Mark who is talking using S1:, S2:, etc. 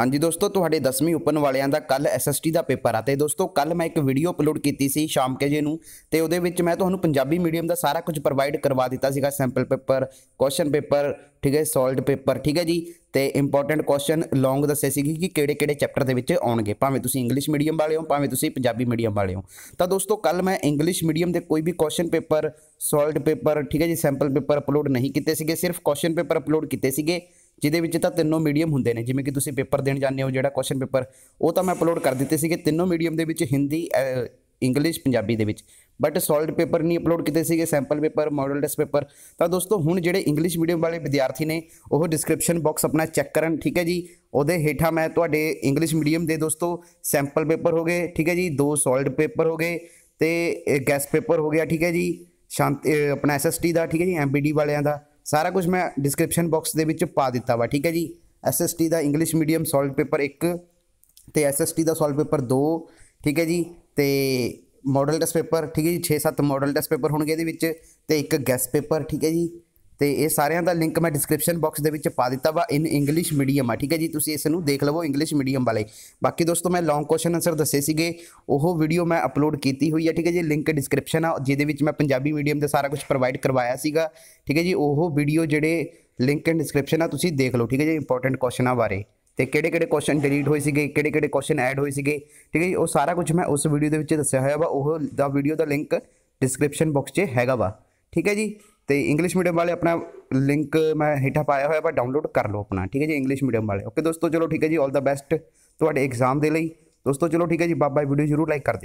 S1: ਹਾਂਜੀ ਦੋਸਤੋ ਤੁਹਾਡੇ 10ਵੀਂ ਓਪਨ ਵਾਲਿਆਂ ਦਾ ਕੱਲ ਐਸਐਸਟੀ ਦਾ ਪੇਪਰ ਆ ਤੇ ਦੋਸਤੋ ਕੱਲ ਮੈਂ ਇੱਕ ਵੀਡੀਓ ਅਪਲੋਡ ਕੀਤੀ ਸੀ ਸ਼ਾਮ ਕੇ ਜੇ ਨੂੰ ਤੇ ਉਹਦੇ ਵਿੱਚ ਮੈਂ ਤੁਹਾਨੂੰ ਪੰਜਾਬੀ ਮੀਡੀਅਮ ਦਾ ਸਾਰਾ ਕੁਝ ਪ੍ਰੋਵਾਈਡ ਕਰਵਾ ਦਿੱਤਾ ਸੀਗਾ ਸੈਂਪਲ ਪੇਪਰ ਕੁਐਸਚਨ ਪੇਪਰ ਠੀਕ ਹੈ ਸੋਲਡ ਪੇਪਰ ਠੀਕ ਹੈ ਜੀ ਤੇ ਇੰਪੋਰਟੈਂਟ ਕੁਐਸਚਨ ਲੌਂਗ ਦੱਸੇ ਸੀਗੇ ਕਿ ਕਿਹੜੇ ਕਿਹੜੇ ਚੈਪਟਰ ਦੇ ਵਿੱਚ ਆਉਣਗੇ ਭਾਵੇਂ ਤੁਸੀਂ ਇੰਗਲਿਸ਼ ਮੀਡੀਅਮ ਵਾਲੇ ਹੋ ਭਾਵੇਂ ਤੁਸੀਂ ਪੰਜਾਬੀ ਮੀਡੀਅਮ ਵਾਲੇ ਹੋ ਤਾਂ ਦੋਸਤੋ ਕੱਲ ਮੈਂ ਇੰਗਲਿਸ਼ ਮੀਡੀਅਮ ਦੇ ਕੋਈ ਵੀ ਕੁਐਸਚਨ ਪੇਪਰ ਸੋਲਡ ਪੇਪਰ ਠੀਕ ਹੈ ਜੀ ਸੈਂਪਲ ਪੇਪਰ ਅਪਲੋਡ ਨਹੀਂ ਕੀਤੇ ਸੀਗੇ ਸਿਰਫ ਕੁਐਸਚਨ ਪੇਪਰ ਅਪਲੋਡ ਕੀਤੇ ਸੀਗੇ ਜਿਹਦੇ ਵਿੱਚ ਤਾਂ ਤਿੰਨੋਂ ਮੀਡੀਅਮ ਹੁੰਦੇ ਨੇ ਜਿਵੇਂ ਕਿ ਤੁਸੀਂ ਪੇਪਰ ਦੇਣ ਜਾਂਦੇ ਹੋ ਜਿਹੜਾ ਕੁਐਸਚਨ ਪੇਪਰ ਉਹ ਤਾਂ ਮੈਂ ਅਪਲੋਡ ਕਰ ਦਿੱਤੇ ਸੀਗੇ ਤਿੰਨੋਂ ਮੀਡੀਅਮ ਦੇ ਵਿੱਚ ਹਿੰਦੀ ਇੰਗਲਿਸ਼ ਪੰਜਾਬੀ ਦੇ ਵਿੱਚ ਬਟ ਸੋਲਡ ਪੇਪਰ ਨਹੀਂ ਅਪਲੋਡ ਕੀਤੇ ਸੀਗੇ sample paper model test paper ਤਾਂ ਦੋਸਤੋ ਹੁਣ ਜਿਹੜੇ ਇੰਗਲਿਸ਼ ਮੀਡੀਅਮ ਵਾਲੇ ਵਿਦਿਆਰਥੀ ਨੇ ਉਹ ਡਿਸਕ੍ਰਿਪਸ਼ਨ ਬਾਕਸ ਆਪਣਾ ਚੈੱਕ ਕਰਨ ਠੀਕ ਹੈ ਜੀ ਉਹਦੇ ਹੇਠਾਂ ਮੈਂ ਤੁਹਾਡੇ ਇੰਗਲਿਸ਼ ਮੀਡੀਅਮ ਦੇ ਦੋਸਤੋ ਸੈਂਪਲ ਪੇਪਰ ਹੋ ਗਏ ਠੀਕ ਹੈ ਜੀ ਦੋ ਸੋਲਡ ਪੇਪਰ ਹੋ ਗਏ ਤੇ ਗੈਸ ਪੇਪਰ ਹੋ ਗਿਆ ਠੀਕ ਹੈ ਜੀ ਸ਼ਾਂਤ ਆਪਣਾ ਐਸਐਸਟੀ ਦਾ ਠੀਕ ਹੈ ਜੀ ਐਮਬੀਡੀ ਵਾਲਿਆਂ ਦਾ ਸਾਰਾ ਕੁਝ ਮੈਂ ਡਿਸਕ੍ਰਿਪਸ਼ਨ ਬਾਕਸ ਦੇ ਵਿੱਚ ਪਾ ਦਿੱਤਾ ਵਾ ਠੀਕ ਹੈ ਜੀ ਐਸਐਸਟੀ ਦਾ ਇੰਗਲਿਸ਼ ਮੀਡੀਅਮ ਸੋਲਵ ਪੇਪਰ 1 ਤੇ ਐਸਐਸਟੀ ਦਾ ਸੋਲਵ ਪੇਪਰ 2 ਠੀਕ ਹੈ ਜੀ ਤੇ ਮਾਡਲ ਟੈਸਟ ਪੇਪਰ ਠੀਕ ਹੈ ਜੀ 6-7 ਮਾਡਲ ਟੈਸਟ ਪੇਪਰ ਹੋਣਗੇ ਇਹਦੇ ਵਿੱਚ ਤੇ ਇੱਕ ਗੈਸ ਪੇਪਰ ਠੀਕ ਹੈ ਜੀ ਤੇ ਇਹ ਸਾਰਿਆਂ ਦਾ ਲਿੰਕ ਮੈਂ ਡਿਸਕ੍ਰਿਪਸ਼ਨ ਬਾਕਸ ਦੇ ਵਿੱਚ ਪਾ ਦਿੱਤਾ ਵਾ ਇਨ ਇੰਗਲਿਸ਼ ਮੀਡੀਅਮ ਆ ਠੀਕ ਹੈ ਜੀ ਤੁਸੀਂ ਇਸ ਨੂੰ ਦੇਖ ਲਵੋ ਇੰਗਲਿਸ਼ ਮੀਡੀਅਮ ਵਾਲੇ ਬਾਕੀ ਦੋਸਤੋ ਮੈਂ ਲੌਂਗ ਕੁਐਸਚਨ ਆਨਸਰ ਦੱਸੇ ਸੀਗੇ ਉਹ ਵੀਡੀਓ ਮੈਂ ਅਪਲੋਡ ਕੀਤੀ ਹੋਈ ਹੈ ਠੀਕ ਹੈ ਜੀ ਲਿੰਕ ਡਿਸਕ੍ਰਿਪਸ਼ਨ ਆ ਜਿਹਦੇ ਵਿੱਚ ਮੈਂ ਪੰਜਾਬੀ ਮੀਡੀਅਮ ਦਾ ਸਾਰਾ ਕੁਝ ਪ੍ਰੋਵਾਈਡ ਕਰਵਾਇਆ ਸੀਗਾ ਠੀਕ ਹੈ ਜੀ ਉਹ ਵੀਡੀਓ ਜਿਹੜੇ ਲਿੰਕ ਇਨ ਡਿਸਕ੍ਰਿਪਸ਼ਨ ਆ ਤੁਸੀਂ ਦੇਖ ਲਓ ਠੀਕ ਹੈ ਜੀ ਇੰਪੋਰਟੈਂਟ ਕੁਐਸਚਨਾਂ ਬਾਰੇ ਤੇ ਕਿਹੜੇ ਕਿਹੜੇ ਕੁਐਸਚਨ ਡਿਲੀਟ ਹੋਏ ਸੀਗੇ ਕਿਹੜੇ ਕਿਹੜੇ ਕੁਐਸਚਨ ਐਡ ਹੋਏ ਸੀਗੇ ਠੀਕ ਹੈ ਜੀ ਉਹ ਸਾਰਾ ਕੁਝ ਮੈਂ ਉਸ ਵੀਡੀਓ ਦੇ ਵਿੱਚ ਦੱਸਿਆ ਹੋਇਆ ਵਾ ਉਹ ਦਾ ਵੀਡੀਓ ਦਾ ਲਿੰਕ ਡਿਸਕ੍ਰਿਪਸ਼ਨ ਬਾਕਸ 'ਚ ਹੈਗਾ ਵਾ ਠੀਕ ਹੈ ਜੀ ਤੇ ਇੰਗਲਿਸ਼ ਮੀਡੀਅਮ ਵਾਲੇ ਆਪਣਾ ਲਿੰਕ ਮੈਂ ਹੇਠਾਂ ਪਾਇਆ ਹੋਇਆ ਪਰ ਡਾਊਨਲੋਡ ਕਰ ਲਓ ਆਪਣਾ ਠੀਕ ਹੈ ਜੀ ਇੰਗਲਿਸ਼ ਮੀਡੀਅਮ ਵਾਲੇ ਓਕੇ ਦੋਸਤੋ ਚਲੋ ਠੀਕ ਹੈ ਜੀ 올 ਦਾ ਬੈਸਟ ਤੁਹਾਡੇ ਐਗਜ਼ਾਮ ਦੇ ਲਈ ਦੋਸਤੋ ਚਲੋ ਠੀਕ ਹੈ ਜੀ ਬਾਬਾ ਵੀਡੀਓ ਜਰੂਰ ਲਾਈਕ ਕਰ